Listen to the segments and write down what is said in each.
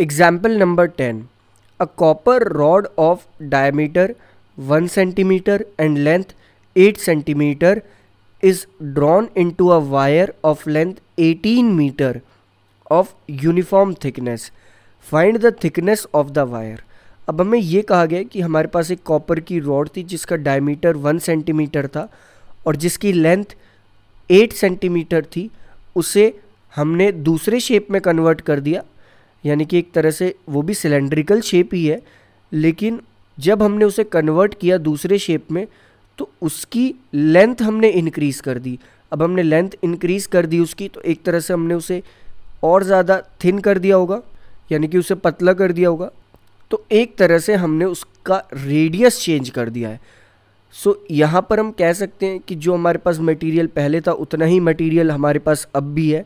example number ten a copper rod of diameter one centimetre and length eight centimetre is drawn into a wire of length eighteen metre of uniform thickness find the thickness of the wire अब हमें यह कहा गया कि हमारे पास एक copper की rod थी जिसका डायमीटर वन सेंटीमीटर था और जिसकी लेंथ एट सेंटीमीटर थी उसे हमने दूसरे शेप में कन्वर्ट कर दिया यानी कि एक तरह से वो भी सिलेंड्रिकल शेप ही है लेकिन जब हमने उसे कन्वर्ट किया दूसरे शेप में तो उसकी लेंथ हमने इनक्रीज़ कर दी अब हमने लेंथ इनक्रीज़ कर दी उसकी तो एक तरह से हमने उसे और ज़्यादा थिन कर दिया होगा यानी कि उसे पतला कर दिया होगा तो एक तरह से हमने उसका रेडियस चेंज कर दिया है सो so, यहाँ पर हम कह सकते हैं कि जो हमारे पास मटेरियल पहले था उतना ही मटेरियल हमारे पास अब भी है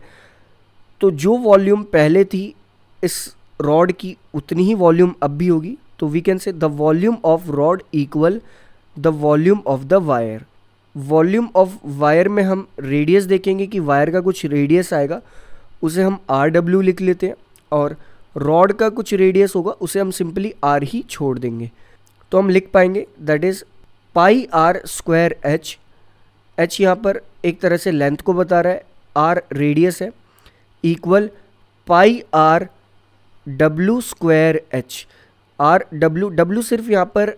तो जो वॉल्यूम पहले थी इस रॉड की उतनी ही वॉल्यूम अब भी होगी तो we can say the volume of rod equal the volume of the wire volume of wire में हम रेडियस देखेंगे कि वायर का कुछ रेडियस आएगा उसे हम आर डब्ल्यू लिख लेते हैं और रॉड का कुछ रेडियस होगा उसे हम सिंपली आर ही छोड़ देंगे तो हम लिख पाएंगे that is pi r square h h यहाँ पर एक तरह से लेंथ को बता रहा है आर रेडियस है equal pi R W square H R W W सिर्फ यहाँ पर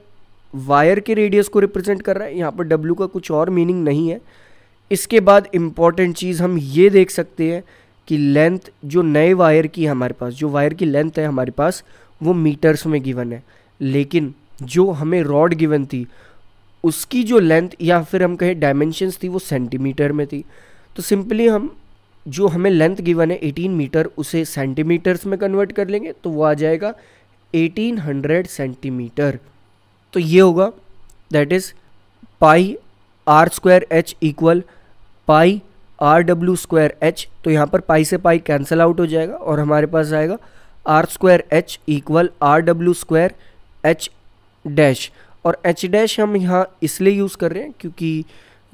वायर के रेडियस को रिप्रेजेंट कर रहा है यहाँ पर डब्लू का कुछ और मीनिंग नहीं है इसके बाद इम्पॉर्टेंट चीज़ हम ये देख सकते हैं कि लेंथ जो नए वायर की हमारे पास जो वायर की लेंथ है हमारे पास वो मीटर्स में गिवन है लेकिन जो हमें रॉड गिवन थी उसकी जो लेंथ या फिर हम कहें डायमेंशंस थी वो सेंटीमीटर में थी तो सिंपली हम जो हमें लेंथ गिवन है 18 मीटर उसे सेंटीमीटर्स में कन्वर्ट कर लेंगे तो वो आ जाएगा 1800 सेंटीमीटर तो ये होगा that is pi r square h equal pi r डब्ल्यू स्क्वायर एच तो यहाँ पर पाई से पाई कैंसिल आउट हो जाएगा और हमारे पास आएगा r square h equal r डब्ल्यू स्क्वायर एच डैश और एच डैश हम यहाँ इसलिए यूज़ कर रहे हैं क्योंकि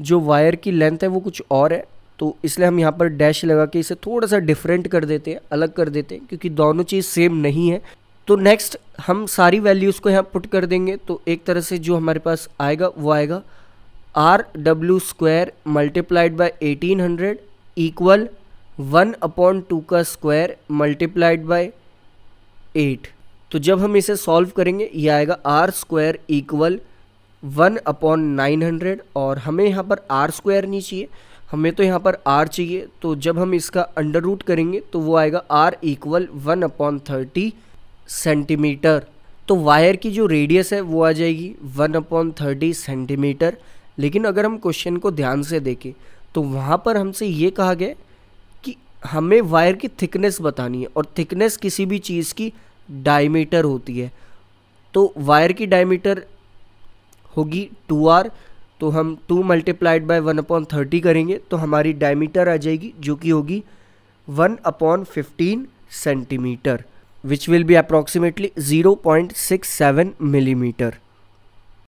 जो वायर की लेंथ है वो कुछ और है तो इसलिए हम यहाँ पर डैश लगा के इसे थोड़ा सा डिफरेंट कर देते हैं अलग कर देते हैं क्योंकि दोनों चीज़ सेम नहीं है तो नेक्स्ट हम सारी वैल्यूज़ को यहाँ पुट कर देंगे तो एक तरह से जो हमारे पास आएगा वो आएगा आर डब्ल्यू square multiplied by eighteen hundred equal one upon two का स्क्वायर मल्टीप्लाइड बाय एट तो जब हम इसे सॉल्व करेंगे ये आएगा r square equal one upon nine hundred और हमें यहाँ पर आर स्क्वायर नहीं चाहिए हमें तो यहाँ पर आर चाहिए तो जब हम इसका अंडर रूट करेंगे तो वो आएगा r equal one upon thirty centimetre तो वायर की जो रेडियस है वो आ जाएगी वन अपॉन थर्टी सेंटीमीटर लेकिन अगर हम क्वेश्चन को ध्यान से देखें तो वहाँ पर हमसे ये कहा गया कि हमें वायर की थिकनेस बतानी है और थिकनेस किसी भी चीज़ की डायमीटर होती है तो वायर की डायमीटर होगी टू आर तो हम two multiplied by one upon thirty करेंगे तो हमारी डायमीटर आ जाएगी जो कि होगी one upon fifteen centimetre which will be approximately zero point six seven millimetre